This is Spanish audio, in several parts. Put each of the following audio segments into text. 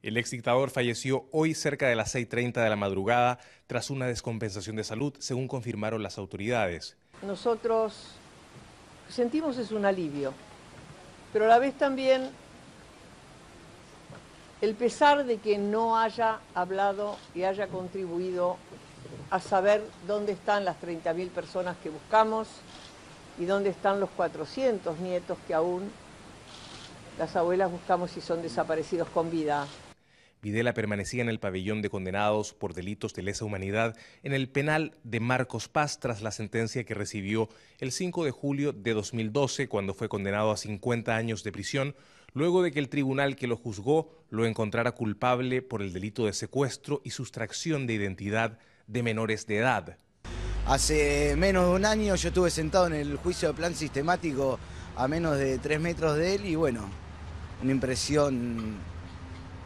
El ex dictador falleció hoy cerca de las 6.30 de la madrugada tras una descompensación de salud, según confirmaron las autoridades. Nosotros sentimos es un alivio, pero a la vez también el pesar de que no haya hablado y haya contribuido a saber dónde están las 30.000 personas que buscamos y dónde están los 400 nietos que aún las abuelas buscamos y son desaparecidos con vida. Videla permanecía en el pabellón de condenados por delitos de lesa humanidad en el penal de Marcos Paz tras la sentencia que recibió el 5 de julio de 2012 cuando fue condenado a 50 años de prisión luego de que el tribunal que lo juzgó lo encontrara culpable por el delito de secuestro y sustracción de identidad de menores de edad. Hace menos de un año yo estuve sentado en el juicio de plan sistemático a menos de tres metros de él y bueno, una impresión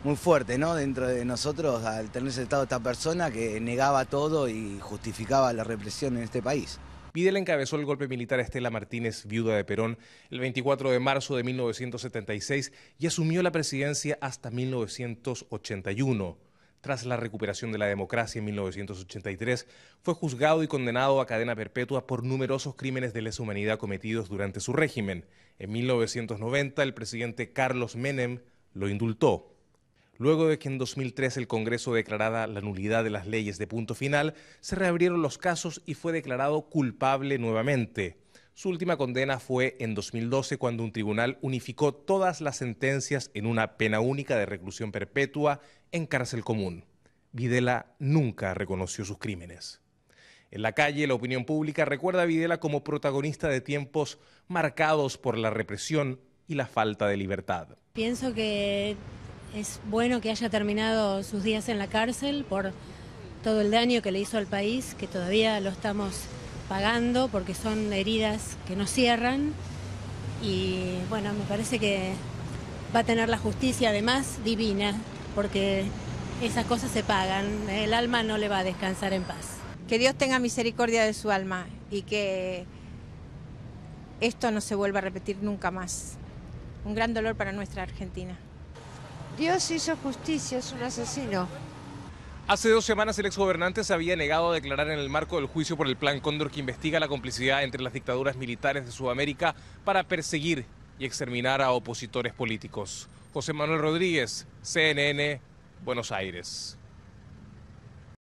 muy fuerte, ¿no? Dentro de nosotros, al tenerse estado esta persona que negaba todo y justificaba la represión en este país. Videla encabezó el golpe militar a Estela Martínez, viuda de Perón, el 24 de marzo de 1976 y asumió la presidencia hasta 1981. Tras la recuperación de la democracia en 1983, fue juzgado y condenado a cadena perpetua por numerosos crímenes de lesa humanidad cometidos durante su régimen. En 1990, el presidente Carlos Menem lo indultó. Luego de que en 2003 el Congreso declarara la nulidad de las leyes de punto final, se reabrieron los casos y fue declarado culpable nuevamente. Su última condena fue en 2012 cuando un tribunal unificó todas las sentencias en una pena única de reclusión perpetua en cárcel común. Videla nunca reconoció sus crímenes. En la calle, la opinión pública recuerda a Videla como protagonista de tiempos marcados por la represión y la falta de libertad. Pienso que es bueno que haya terminado sus días en la cárcel por todo el daño que le hizo al país, que todavía lo estamos pagando porque son heridas que no cierran. Y bueno, me parece que va a tener la justicia además divina, porque esas cosas se pagan, el alma no le va a descansar en paz. Que Dios tenga misericordia de su alma y que esto no se vuelva a repetir nunca más. Un gran dolor para nuestra Argentina. Dios hizo justicia, es un asesino. Hace dos semanas el exgobernante se había negado a declarar en el marco del juicio por el Plan Cóndor que investiga la complicidad entre las dictaduras militares de Sudamérica para perseguir y exterminar a opositores políticos. José Manuel Rodríguez, CNN, Buenos Aires.